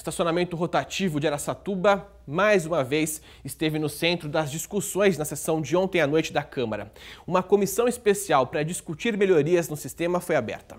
estacionamento rotativo de Aracatuba mais uma vez esteve no centro das discussões na sessão de ontem à noite da Câmara. Uma comissão especial para discutir melhorias no sistema foi aberta.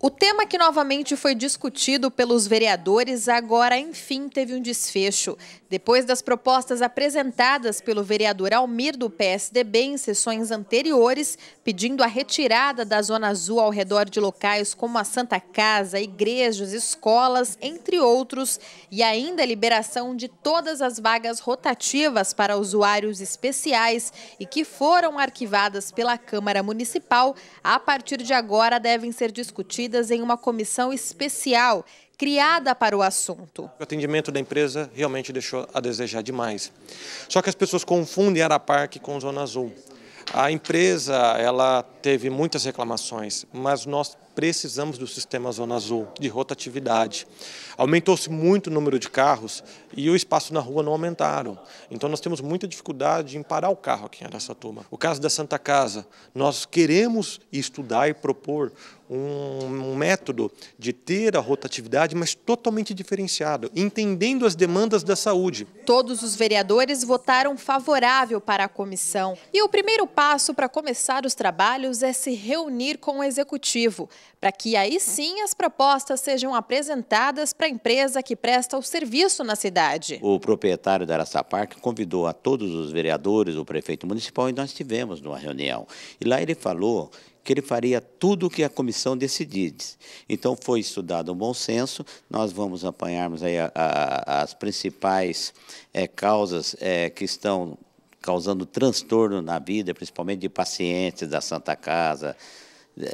O tema que novamente foi discutido pelos vereadores agora, enfim, teve um desfecho. Depois das propostas apresentadas pelo vereador Almir do PSDB em sessões anteriores, pedindo a retirada da Zona Azul ao redor de locais como a Santa Casa, igrejas, escolas, entre outros, e ainda a liberação de todas as vagas rotativas para usuários especiais e que foram arquivadas pela Câmara Municipal, a partir de agora devem ser discutidas em uma comissão especial criada para o assunto. O atendimento da empresa realmente deixou a desejar demais. Só que as pessoas confundem Araparque com Zona Azul. A empresa ela teve muitas reclamações, mas nós precisamos do sistema Zona Azul, de rotatividade. Aumentou-se muito o número de carros e o espaço na rua não aumentaram. Então nós temos muita dificuldade em parar o carro aqui em Araçatuba. O caso da Santa Casa, nós queremos estudar e propor um método de ter a rotatividade, mas totalmente diferenciado, entendendo as demandas da saúde. Todos os vereadores votaram favorável para a comissão. E o primeiro passo para começar os trabalhos é se reunir com o executivo para que aí sim as propostas sejam apresentadas para a empresa que presta o serviço na cidade. O proprietário da Araçá Parque convidou a todos os vereadores, o prefeito municipal, e nós tivemos numa reunião. E lá ele falou que ele faria tudo o que a comissão decidisse. Então foi estudado um bom senso, nós vamos apanharmos aí a, a, as principais é, causas é, que estão causando transtorno na vida, principalmente de pacientes da Santa Casa,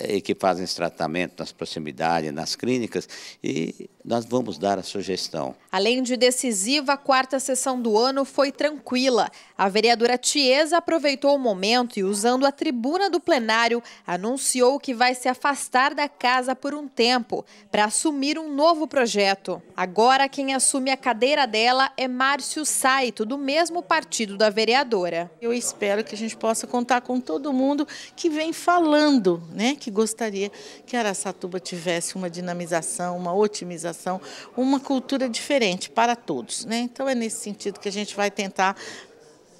e eh, que fazem esse tratamento nas proximidades, nas clínicas, e nós vamos dar a sugestão. Além de decisiva, a quarta sessão do ano foi tranquila. A vereadora Tiesa aproveitou o momento e, usando a tribuna do plenário, anunciou que vai se afastar da casa por um tempo para assumir um novo projeto. Agora, quem assume a cadeira dela é Márcio Saito, do mesmo partido da vereadora. Eu espero que a gente possa contar com todo mundo que vem falando, né? Né, que gostaria que Araçatuba tivesse uma dinamização, uma otimização, uma cultura diferente para todos. Né? Então é nesse sentido que a gente vai tentar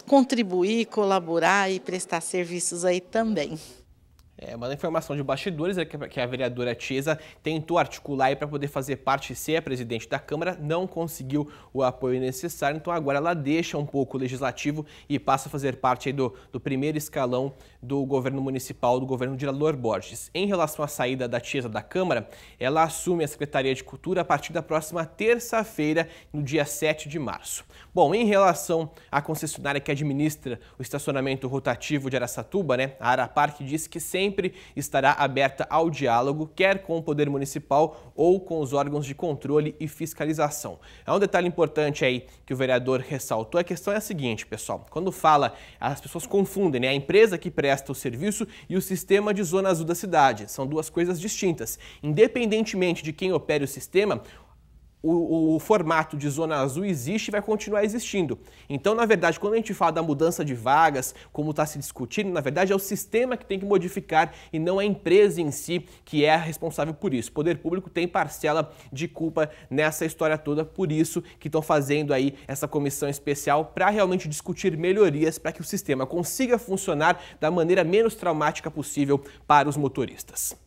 contribuir, colaborar e prestar serviços aí também. É, uma informação de bastidores é que a vereadora Tiesa tentou articular para poder fazer parte e ser a presidente da Câmara, não conseguiu o apoio necessário, então agora ela deixa um pouco o legislativo e passa a fazer parte do, do primeiro escalão do governo municipal, do governo de Alor Borges. Em relação à saída da Tiesa da Câmara, ela assume a Secretaria de Cultura a partir da próxima terça-feira, no dia 7 de março. Bom, em relação à concessionária que administra o estacionamento rotativo de Araçatuba, né, a Araparque diz que sem sempre estará aberta ao diálogo, quer com o Poder Municipal ou com os órgãos de controle e fiscalização. É um detalhe importante aí que o vereador ressaltou. A questão é a seguinte, pessoal: quando fala, as pessoas confundem né? a empresa que presta o serviço e o sistema de zona azul da cidade. São duas coisas distintas. Independentemente de quem opere o sistema, o, o, formato de zona azul existe e vai continuar existindo. Então, na verdade, quando a gente fala da mudança de vagas, como está se discutindo, na verdade é o sistema que tem que modificar e não a empresa em si que é responsável por isso. O poder público tem parcela de culpa nessa história toda, por isso que estão fazendo aí essa comissão especial para realmente discutir melhorias para que o sistema consiga funcionar da maneira menos traumática possível para os motoristas.